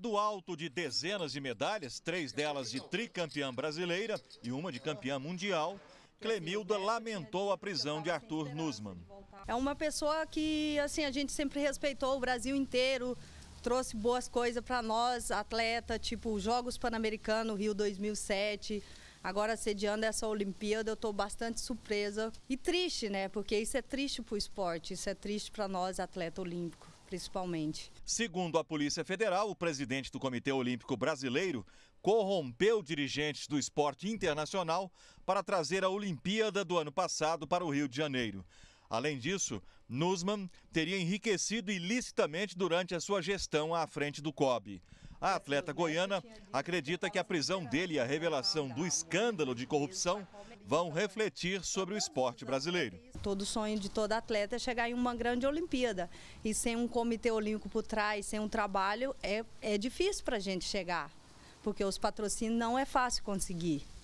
Do alto de dezenas de medalhas, três delas de tricampeã brasileira e uma de campeã mundial, Clemilda lamentou a prisão de Arthur Nussmann. É uma pessoa que assim a gente sempre respeitou o Brasil inteiro, trouxe boas coisas para nós, atleta, tipo Jogos pan americanos Rio 2007, agora sediando essa Olimpíada, eu estou bastante surpresa e triste, né? Porque isso é triste para o esporte, isso é triste para nós, atleta olímpico principalmente. Segundo a Polícia Federal, o presidente do Comitê Olímpico Brasileiro corrompeu dirigentes do esporte internacional para trazer a Olimpíada do ano passado para o Rio de Janeiro. Além disso, Nusman teria enriquecido ilicitamente durante a sua gestão à frente do COB. A atleta goiana acredita que a prisão dele e a revelação do escândalo de corrupção vão refletir sobre o esporte brasileiro. Todo sonho de todo atleta é chegar em uma grande Olimpíada. E sem um comitê olímpico por trás, sem um trabalho, é, é difícil para a gente chegar. Porque os patrocínios não é fácil conseguir.